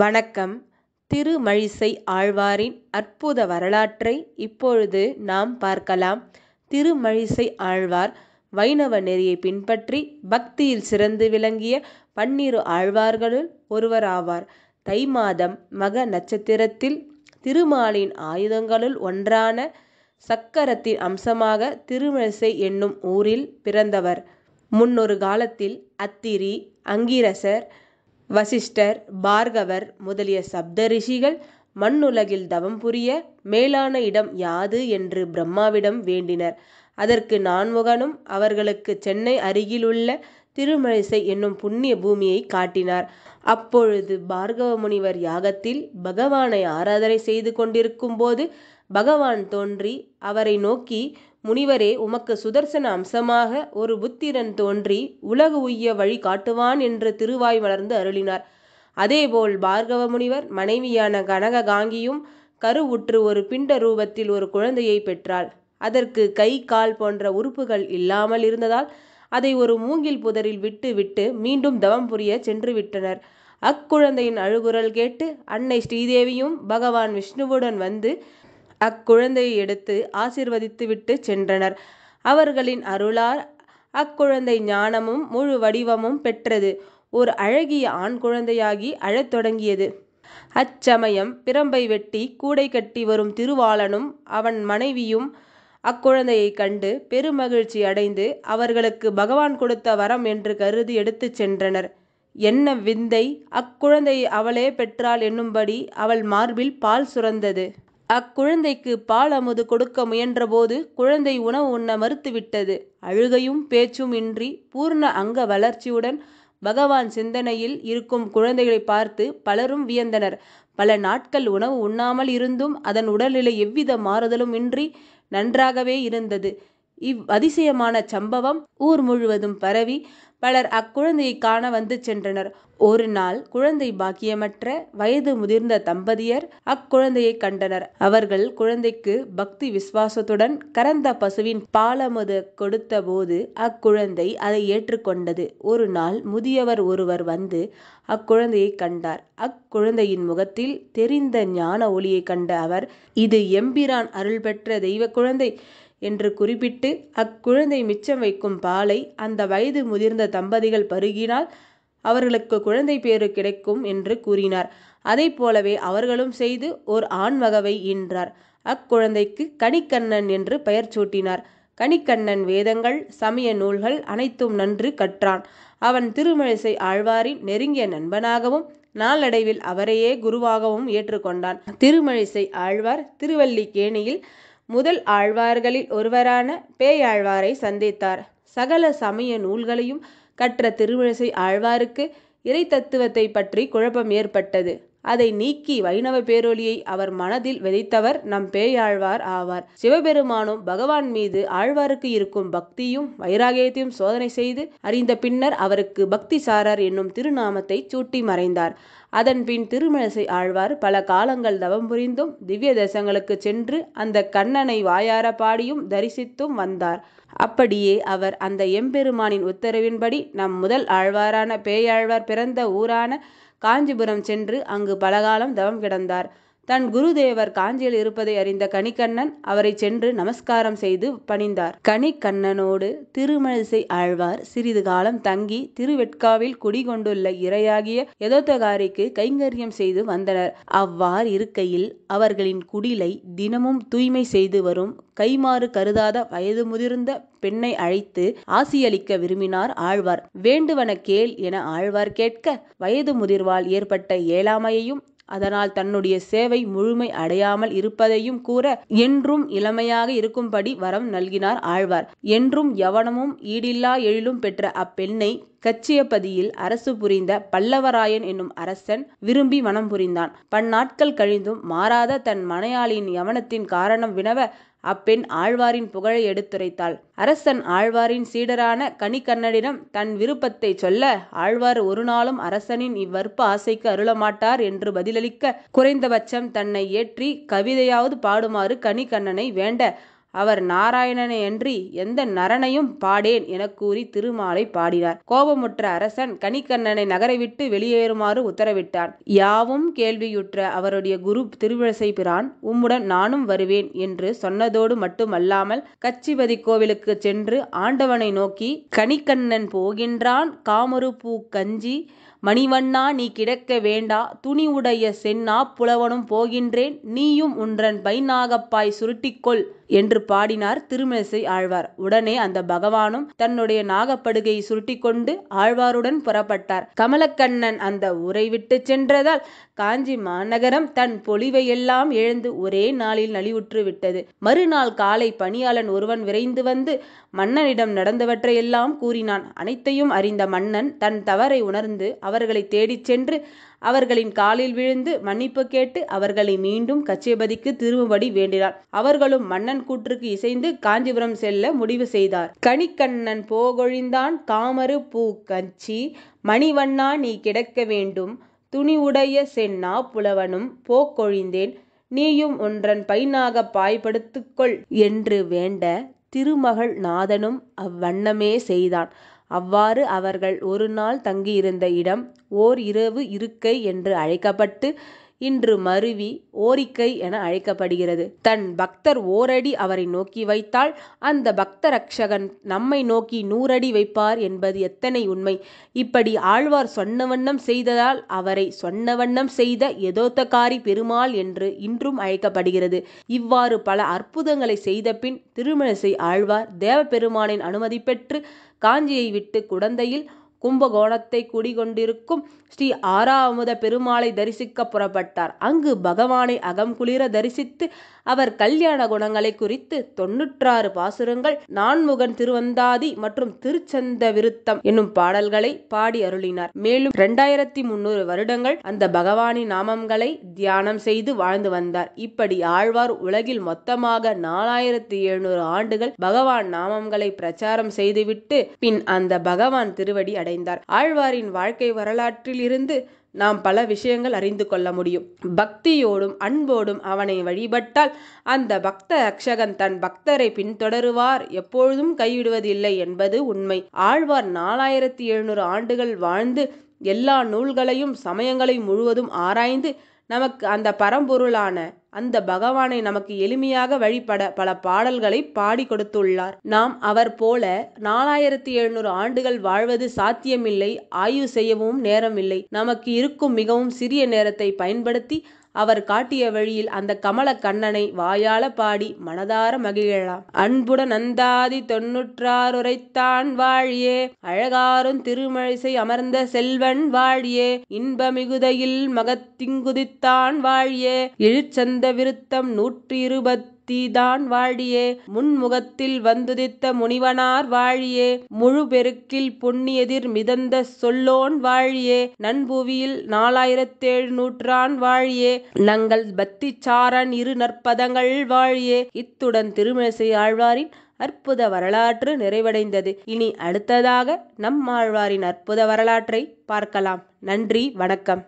வணக்கம் திருமழிசை ஆழ்வாரின் அற்புத வரலாற்றை இப்பொழுது நாம் பார்க்கலாம் திருமழிசை ஆழ்வார் வைணவ நெறியை பின்பற்றி பக்தியில் சிறந்து விளங்கிய பன்னிரு ஆழ்வார்களுள் ஒருவராவார் தை மாதம் மக நட்சத்திரத்தில் திருமாலின் ஆயுதங்களுள் ஒன்றான சக்கரத்தின் அம்சமாக திருமழிசை என்னும் ஊரில் பிறந்தவர் முன்னொரு காலத்தில் அத்திரி அங்கிரசர் வசிஷ்டர் பார்கவர் முதலிய சப்த ரிஷிகள் மண்ணுலகில் தவம் புரிய மேலான இடம் யாது என்று பிரம்மாவிடம் வேண்டினர். அதற்கு நான்முகனும் அவர்களுக்கு சென்னை அருகிலுள்ள திருமழிசை என்னும் புண்ணிய பூமியை காட்டினார். அப்பொழுது பார்கவ முனிவர் யாகத்தில் பகவானை ஆராதனை செய்து கொண்டிருக்கும்போது பகவான் தோன்றி அவரை நோக்கி முனிவரே உமக்கு சுதர்சன அம்சமாக ஒரு புத்திரன் தோன்றி உலகு உய்ய வழி காட்டுவான் என்று திருவாய் வளர்ந்து அருளினார் அதேபோல் பார்கவ முனிவர் மனைவியான கனக காங்கியும் கருவுற்று ஒரு பிண்ட ரூபத்தில் ஒரு குழந்தையை பெற்றாள் அதற்கு கை கால் போன்ற உறுப்புகள் இல்லாமல் இருந்ததால் அதை ஒரு மூங்கில் புதரில் விட்டு விட்டு மீண்டும் தவம் புரிய சென்று விட்டனர் அக்குழந்தையின் அழுகுரல் கேட்டு அன்னை ஸ்ரீதேவியும் பகவான் விஷ்ணுவுடன் வந்து அக்குழந்தையை எடுத்து ஆசீர்வதித்துவிட்டுச் சென்றனர். அவர்களின் அருளார் அக்குழந்தை ஞானமும் முழு வடிவமும் பெற்றது. ஒரு அழகிய ஆண் குழந்தையாகி அழத் தொடங்கியது. அச்சமயம் பிரம்பை வெட்டி கூடை கட்டி வரும் திருவாளனும் அவன் மனைவியும் அக்குழந்தையைக் கண்டு பெருமகிழ்ச்சி அடைந்து அவர்களுக்கு பகவான் கொடுத்த வரம் என்று கருதி எடுத்துச் சென்றனர். என்ன விந்தை! அக்குழந்தையை அவளே பெற்றாள் என்னும்படி அவள் மார்பில் பால் சுரந்தது. அக்குழந்தைக்கு பால் அமுது கொடுக்க முயன்றபோது குழந்தை உணவு உண்ண மறுத்துவிட்டது. அழுகையும் பேச்சும் இன்றி பூர்ண அங்க வளர்ச்சியுடன் பகவான் சிந்தனையில் இருக்கும் குழந்தைகளை பார்த்து பலரும் வியந்தனர். பல நாட்கள் உணவு உண்ணாமல் இருந்தும் அதன் உடல்நிலை எவ்வித மாறுதலும் இன்றி நன்றாகவே இருந்தது. இவ் அதிசயமான சம்பவம் ஊர் முழுவதும் பரவி பலர் அக்குழந்தையை காண வந்து சென்றனர் ஒரு நாள் குழந்தை பாக்கியமற்ற வயது முதிர்ந்த தம்பதியர் அக்குழந்தையை கண்டனர் அவர்கள் குழந்தைக்கு பக்தி விசுவாசத்துடன் கரந்த பசுவின் பாலமுத கொடுத்த போது அக்குழந்தை அதை ஏற்றுக்கொண்டது ஒரு நாள் முதியவர் ஒருவர் வந்து அக்குழந்தையை கண்டார் அக்குழந்தையின் முகத்தில் தெரிந்த ஞான ஒளியை கண்ட அவர் இது எம்பிரான் அருள் பெற்ற தெய்வ குழந்தை என்று குறிப்பிட்டு அக்குழந்தை மிச்சம் வைக்கும் பாலை அந்த வயது முதிர்ந்த தம்பதிகள் பருகினால் அவர்களுக்கு குழந்தை பேறு கிடைக்கும் என்று கூறினார் அதை போலவே அவர்களும் செய்து ஓர் ஆண்மகவை ஈன்றார் அக்குழந்தைக்கு கனிக்கண்ணன் என்று பெயர் சூட்டினார் கனிக்கண்ணன் வேதங்கள் சமய நூல்கள் அனைத்தும் நன்று கற்றான் அவன் திருமழிசை ஆழ்வாரின் நெருங்கிய நண்பனாகவும் நாளடைவில் அவரையே குருவாகவும் ஏற்றுக்கொண்டான் திருமழிசை ஆழ்வார் திருவல்லிக்கேணியில் முதல் ஆழ்வார்களில் ஒருவரான பேயாழ்வாரை சந்தித்தார் சகல சமய நூல்களையும் கற்ற திருவிழசை ஆழ்வாருக்கு இறை தத்துவத்தை பற்றி குழப்பம் ஏற்பட்டது அதை நீக்கி வைணவ பேரொழியை அவர் மனதில் விதைத்தவர் நம் பேயாழ்வார் ஆவார் சிவபெருமானும் பகவான் மீது ஆழ்வாருக்கு இருக்கும் பக்தியும் வைராகியத்தையும் சோதனை செய்து அறிந்த பின்னர் அவருக்கு பக்தி சாரர் என்னும் திருநாமத்தை சூட்டி மறைந்தார் அதன் பின் திருமணசை ஆழ்வார் பல காலங்கள் தவம் புரிந்தும் திவ்ய தேசங்களுக்கு சென்று அந்த கண்ணனை வாயார பாடியும் தரிசித்தும் வந்தார் அப்படியே அவர் அந்த எம்பெருமானின் உத்தரவின்படி நம் முதல் ஆழ்வாரான பேயாழ்வார் பிறந்த ஊரான காஞ்சிபுரம் சென்று அங்கு பலகாலம் தவம் கிடந்தார் தன் குருதேவர் காஞ்சியில் இருப்பதை அறிந்த கணிக்கண்ணன் அவரை சென்று நமஸ்காரம் செய்து பணிந்தார் கணிக்கண்ணனோடு திருமழிசை ஆழ்வார் சிறிது காலம் தங்கி திருவெட்காவில் குடிகொண்டுள்ள இரையாகிய யதோத்தகாரிக்கு கைங்கரியம் செய்து வந்தனர் அவ்வாறு இருக்கையில் அவர்களின் குடிலை தினமும் தூய்மை செய்து வரும் கைமாறு கருதாத வயது முதிர்ந்த பெண்ணை அழைத்து ஆசியளிக்க விரும்பினார் ஆழ்வார் வேண்டுவன கேள் என ஆழ்வார் கேட்க வயது முதிர்வால் ஏற்பட்ட ஏழாமையையும் அதனால் தன்னுடைய சேவை முழுமை அடையாமல் இருப்பதையும் கூற என்றும் இளமையாக இருக்கும்படி வரம் நல்கினார் ஆழ்வார் என்றும் எவனமும் ஈடில்லா எழிலும் பெற்ற அப்பெண்ணை கச்சியப்பதியில் அரசு புரிந்த பல்லவராயன் என்னும் அரசன் விரும்பி மனம் புரிந்தான் பன்னாட்கள் கழிந்தும் மாறாத தன் மனையாளியின் யவனத்தின் காரணம் வினவ அப்பெண் ஆழ்வாரின் புகழை எடுத்துரைத்தாள் அரசன் ஆழ்வாரின் சீடரான கனிக்கண்ணனிடம் தன் விருப்பத்தை சொல்ல ஆழ்வார் ஒரு நாளும் அரசனின் இவ்வற்ப ஆசைக்கு அருளமாட்டார் என்று பதிலளிக்க குறைந்தபட்சம் தன்னை ஏற்றி கவிதையாவது பாடுமாறு கனிக்கண்ணனை வேண்ட அவர் அன்றி எந்த நரனையும் பாடேன் என கூறி திருமாலை பாடினார். கோபமுற்ற அரசன் கணிக்கண்ணனை விட்டு வெளியேறுமாறு உத்தரவிட்டான். யாவும் கேள்வியுற்ற அவருடைய குரு திருவிழசை பிரான் உம்முடன் நானும் வருவேன் என்று சொன்னதோடு மட்டுமல்லாமல் கச்சிபதி கோவிலுக்கு சென்று ஆண்டவனை நோக்கி கணிக்கண்ணன் போகின்றான் பூ கஞ்சி மணிவண்ணா நீ கிடக்க வேண்டா துணி உடைய சென்னா புலவனும் போகின்றேன் நீயும் உன்றன் பைநாகப்பாய் சுருட்டிக்கொள் என்று பாடினார் திருமேசை ஆழ்வார் உடனே அந்த பகவானும் தன்னுடைய நாகப்படுகையை சுருட்டிக்கொண்டு ஆழ்வாருடன் புறப்பட்டார் கமலக்கண்ணன் அந்த உரை விட்டு சென்றதால் காஞ்சி மாநகரம் தன் பொலிவை எல்லாம் எழுந்து ஒரே நாளில் நலிவுற்று விட்டது மறுநாள் காலை பணியாளன் ஒருவன் விரைந்து வந்து மன்னனிடம் நடந்தவற்றையெல்லாம் கூறினான் அனைத்தையும் அறிந்த மன்னன் தன் தவறை உணர்ந்து அவர்களை தேடிச் சென்று அவர்களின் காலில் விழுந்து மன்னிப்பு கேட்டு அவர்களை மீண்டும் கச்சேபதிக்கு திரும்பும்படி வேண்டினார் அவர்களும் மன்னன் கூற்றுக்கு இசைந்து காஞ்சிபுரம் செல்ல முடிவு செய்தார் கணிக்கண்ணன் போகொழிந்தான் தாமரு பூ கஞ்சி மணிவண்ணா நீ கிடக்க வேண்டும் துணிவுடைய சென்னா புலவனும் போக்கொழிந்தேன் நீயும் ஒன்றன் பைனாக பாய்படுத்துக்கொள் என்று வேண்ட திருமகள் நாதனும் அவ்வண்ணமே செய்தான் அவ்வாறு அவர்கள் ஒரு நாள் தங்கியிருந்த இடம் ஓர் இரவு இருக்கை என்று அழைக்கப்பட்டு இன்று மருவி ஓரிக்கை என அழைக்கப்படுகிறது தன் பக்தர் ஓரடி அவரை நோக்கி வைத்தால் அந்த பக்த ரக்ஷகன் நம்மை நோக்கி நூறடி வைப்பார் என்பது எத்தனை உண்மை இப்படி ஆழ்வார் சொன்ன வண்ணம் செய்ததால் அவரை சொன்ன வண்ணம் செய்த எதோத்தக்காரி பெருமாள் என்று இன்றும் அழைக்கப்படுகிறது இவ்வாறு பல அற்புதங்களை செய்த பின் திருமணசை ஆழ்வார் தேவபெருமானின் அனுமதி பெற்று காஞ்சியை விட்டு குடந்தையில் கும்பகோணத்தை குடிகொண்டிருக்கும் ஸ்ரீ ஆறாமுத பெருமாளை தரிசிக்க புறப்பட்டார் அங்கு பகவானை அகம் குளிர தரிசித்து அவர் கல்யாண குணங்களை குறித்து தொன்னூற்றாறு பாசுரங்கள் நான்முகன் திருவந்தாதி மற்றும் திருச்சந்த விருத்தம் என்னும் பாடல்களை பாடி அருளினார் மேலும் இரண்டாயிரத்தி முன்னூறு வருடங்கள் அந்த பகவானின் நாமங்களை தியானம் செய்து வாழ்ந்து வந்தார் இப்படி ஆழ்வார் உலகில் மொத்தமாக நாலாயிரத்தி எழுநூறு ஆண்டுகள் பகவான் நாமங்களை பிரச்சாரம் செய்துவிட்டு பின் அந்த பகவான் திருவடி அடை அடைந்தார் ஆழ்வாரின் வாழ்க்கை வரலாற்றில் இருந்து நாம் பல விஷயங்கள் அறிந்து கொள்ள முடியும் பக்தியோடும் அன்போடும் அவனை வழிபட்டால் அந்த பக்த ரக்ஷகன் தன் பக்தரை பின்தொடருவார் எப்பொழுதும் கைவிடுவதில்லை என்பது உண்மை ஆழ்வார் நாலாயிரத்தி எழுநூறு ஆண்டுகள் வாழ்ந்து எல்லா நூல்களையும் சமயங்களை முழுவதும் ஆராய்ந்து நமக்கு அந்த பரம்பொருளான அந்த பகவானை நமக்கு எளிமையாக வழிபட பல பாடல்களை பாடி கொடுத்துள்ளார் நாம் அவர் போல நாலாயிரத்தி எழுநூறு ஆண்டுகள் வாழ்வது சாத்தியமில்லை ஆய்வு செய்யவும் நேரமில்லை நமக்கு இருக்கும் மிகவும் சிறிய நேரத்தை பயன்படுத்தி அவர் காட்டிய வழியில் அந்த கமல கண்ணனை வாயால பாடி மனதார மகிழலாம் அன்புட நந்தாதி தொன்னூற்றாருரைத்தான் வாழியே அழகாரும் திருமழிசை அமர்ந்த செல்வன் வாழியே இன்ப மிகுதையில் மகத்திங்குதித்தான் வாழியே இழுச்சந்த விருத்தம் நூற்றி இருபத்தி தீதான் வாழியே முன்முகத்தில் வந்துதித்த முனிவனார் வாழியே முழுபெருக்கில் புண்ணியதிர் மிதந்த சொல்லோன் வாழியே நன்புவியில் நாலாயிரத்தேழு நூற்றான் வாழியே நங்கள் பத்திசாரன் இரு நற்பதங்கள் வாழியே இத்துடன் திருமணசை ஆழ்வாரின் அற்புத வரலாற்று நிறைவடைந்தது இனி அடுத்ததாக நம்மாழ்வாரின் அற்புத வரலாற்றை பார்க்கலாம் நன்றி வணக்கம்